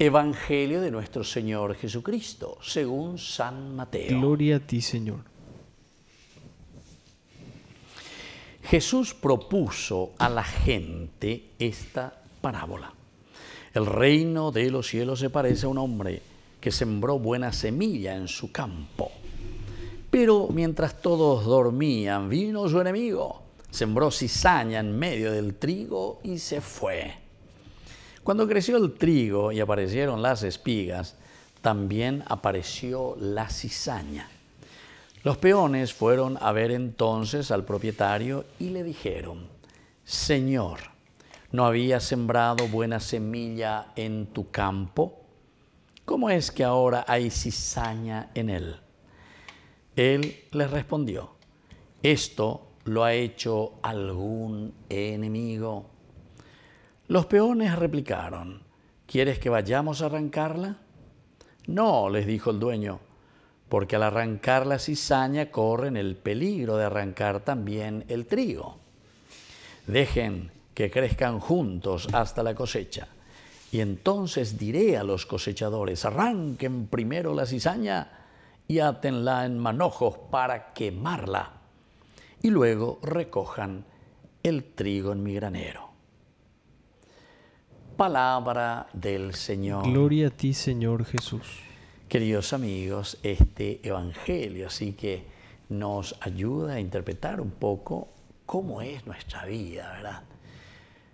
Evangelio de nuestro Señor Jesucristo, según San Mateo. Gloria a ti, Señor. Jesús propuso a la gente esta parábola. El reino de los cielos se parece a un hombre que sembró buena semilla en su campo. Pero mientras todos dormían, vino su enemigo, sembró cizaña en medio del trigo y se fue. Cuando creció el trigo y aparecieron las espigas, también apareció la cizaña. Los peones fueron a ver entonces al propietario y le dijeron, Señor, ¿no había sembrado buena semilla en tu campo? ¿Cómo es que ahora hay cizaña en él? Él les respondió, esto lo ha hecho algún enemigo los peones replicaron, ¿Quieres que vayamos a arrancarla? No, les dijo el dueño, porque al arrancar la cizaña corren el peligro de arrancar también el trigo. Dejen que crezcan juntos hasta la cosecha. Y entonces diré a los cosechadores, arranquen primero la cizaña y átenla en manojos para quemarla. Y luego recojan el trigo en mi granero palabra del Señor. Gloria a ti, Señor Jesús. Queridos amigos, este Evangelio así que nos ayuda a interpretar un poco cómo es nuestra vida, ¿verdad?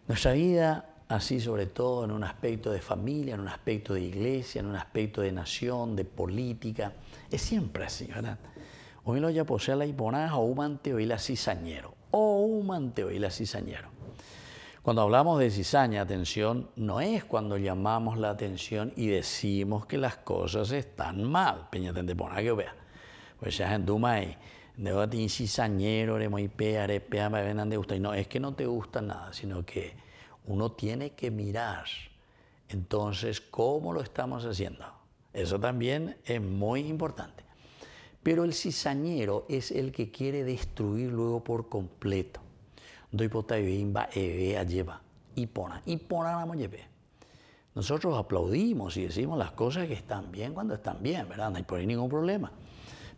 Nuestra vida así sobre todo en un aspecto de familia, en un aspecto de iglesia, en un aspecto de nación, de política. Es siempre así, ¿verdad? Hoy lo ya posee la o un manteo y la cizañero. O un manteo y la cizañero. Cuando hablamos de cizaña, atención, no es cuando llamamos la atención y decimos que las cosas están mal. Peña que vea. Pues ya en Duma hay. cizañero, me de gusta. no, es que no te gusta nada, sino que uno tiene que mirar. Entonces, ¿cómo lo estamos haciendo? Eso también es muy importante. Pero el cizañero es el que quiere destruir luego por completo doipota bimba e, lleva? lleva y pona, y Nosotros aplaudimos y decimos las cosas que están bien cuando están bien, ¿verdad? No hay por ahí ningún problema.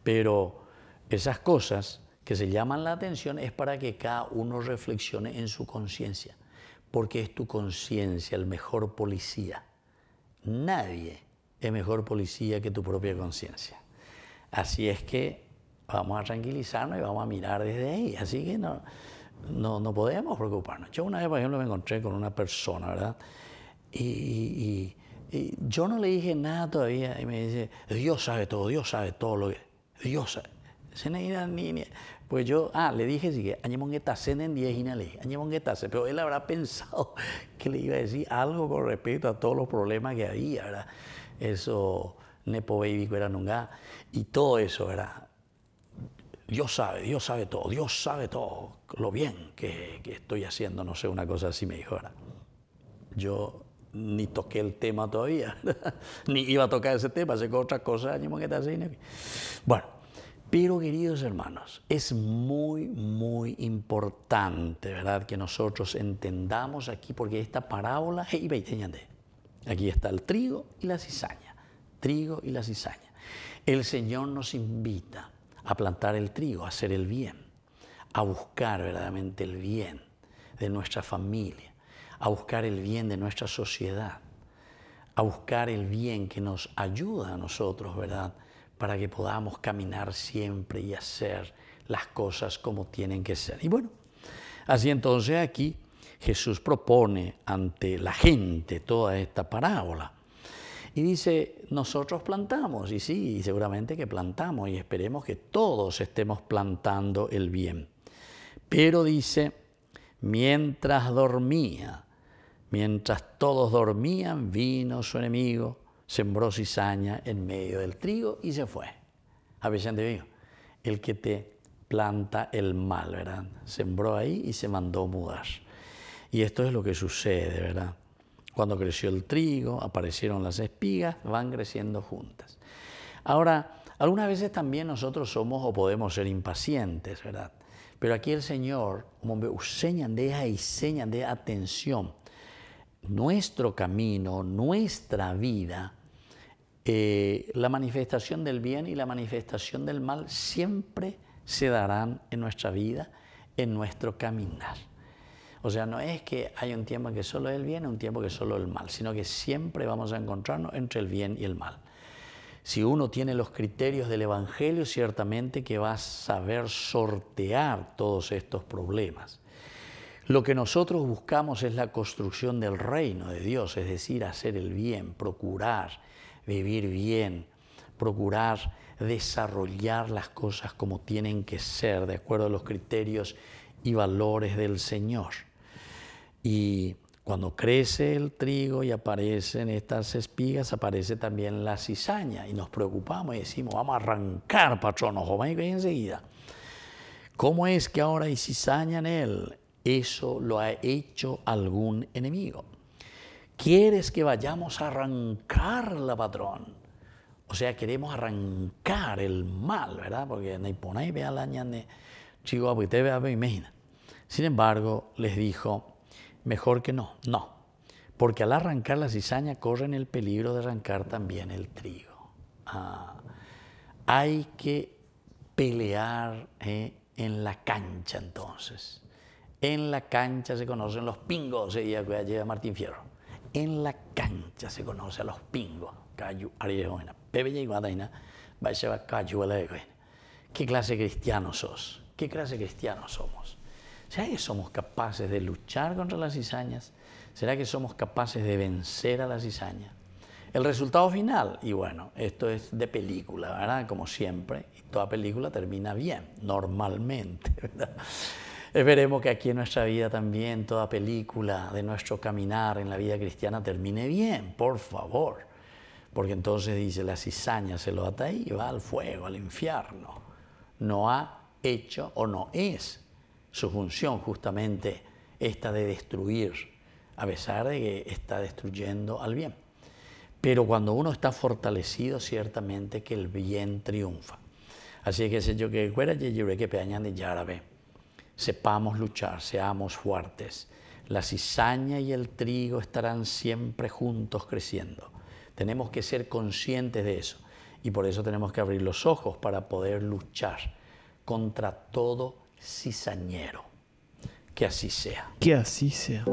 Pero esas cosas que se llaman la atención es para que cada uno reflexione en su conciencia, porque es tu conciencia el mejor policía. Nadie es mejor policía que tu propia conciencia. Así es que vamos a tranquilizarnos y vamos a mirar desde ahí. Así que no, no, no podemos preocuparnos. Yo una vez, por ejemplo, me encontré con una persona, ¿verdad? Y, yo no le dije nada todavía y me dice, Dios sabe todo, Dios sabe todo lo que... Dios sabe. Pues yo, ah, le dije, sí, añemongetase en 10 le añemongetase, pero él habrá pensado que le iba a decir algo con respecto a todos los problemas que había, ¿verdad? Eso, nepo baby, era nunca, y todo eso, ¿verdad? Dios sabe, Dios sabe todo, Dios sabe todo, lo bien que, estoy haciendo, no sé, una cosa así me dijo. yo ni toqué el tema todavía, ni iba a tocar ese tema, sé que otras cosas, bueno, pero queridos hermanos, es muy, muy importante, ¿verdad?, que nosotros entendamos aquí, porque esta parábola, aquí está el trigo y la cizaña, trigo y la cizaña. El Señor nos invita a plantar el trigo, a hacer el bien, a buscar verdaderamente el bien de nuestra familia, a buscar el bien de nuestra sociedad, a buscar el bien que nos ayuda a nosotros, ¿verdad? Para que podamos caminar siempre y hacer las cosas como tienen que ser. Y bueno, así entonces aquí Jesús propone ante la gente toda esta parábola y dice, nosotros plantamos, y sí, seguramente que plantamos, y esperemos que todos estemos plantando el bien. Pero dice, mientras dormía, mientras todos dormían, vino su enemigo, sembró cizaña en medio del trigo y se fue. A ah, veces el que te planta el mal, ¿verdad? Sembró ahí y se mandó mudar. Y esto es lo que sucede, ¿verdad? Cuando creció el trigo, aparecieron las espigas, van creciendo juntas. Ahora, algunas veces también nosotros somos o podemos ser impacientes, ¿verdad? Pero aquí el Señor, como señan de y señan de atención, nuestro camino, nuestra vida, eh, la manifestación del bien y la manifestación del mal siempre se darán en nuestra vida, en nuestro caminar. O sea, no es que hay un tiempo que solo el bien y un tiempo que solo el mal, sino que siempre vamos a encontrarnos entre el bien y el mal. Si uno tiene los criterios del Evangelio, ciertamente que va a saber sortear todos estos problemas. Lo que nosotros buscamos es la construcción del reino de Dios, es decir, hacer el bien, procurar vivir bien, procurar desarrollar las cosas como tienen que ser, de acuerdo a los criterios y valores del Señor. Y cuando crece el trigo y aparecen estas espigas, aparece también la cizaña y nos preocupamos y decimos, vamos a arrancar, patrón, ojo, enseguida. ¿Cómo es que ahora hay cizaña en él? Eso lo ha hecho algún enemigo. ¿Quieres que vayamos a arrancarla, patrón? O sea, queremos arrancar el mal, ¿verdad? Porque ni el vea la de chico, pues, te vea, pues, imagina. Sin embargo, les dijo, mejor que no, no, porque al arrancar la cizaña corren el peligro de arrancar también el trigo. Ah, hay que pelear eh, en la cancha entonces. En la cancha se conocen los pingos, se lleva Martín Fierro. En la cancha se conoce a los pingos. ¿Qué clase cristiano sos? ¿Qué clase cristiano somos? ¿Será que somos capaces de luchar contra las cizañas? ¿Será que somos capaces de vencer a las cizañas? El resultado final, y bueno, esto es de película, ¿verdad? Como siempre, toda película termina bien, normalmente, ¿verdad? Esperemos que aquí en nuestra vida también toda película de nuestro caminar en la vida cristiana termine bien, por favor. Porque entonces dice, la cizaña se lo ata y va al fuego, al infierno. No ha hecho o no es su función justamente esta de destruir, a pesar de que está destruyendo al bien. Pero cuando uno está fortalecido, ciertamente que el bien triunfa. Así que sé yo que que peñan de Yarabe. Sepamos luchar, seamos fuertes. La cizaña y el trigo estarán siempre juntos creciendo. Tenemos que ser conscientes de eso. Y por eso tenemos que abrir los ojos para poder luchar contra todo cizañero. Que así sea. Que así sea.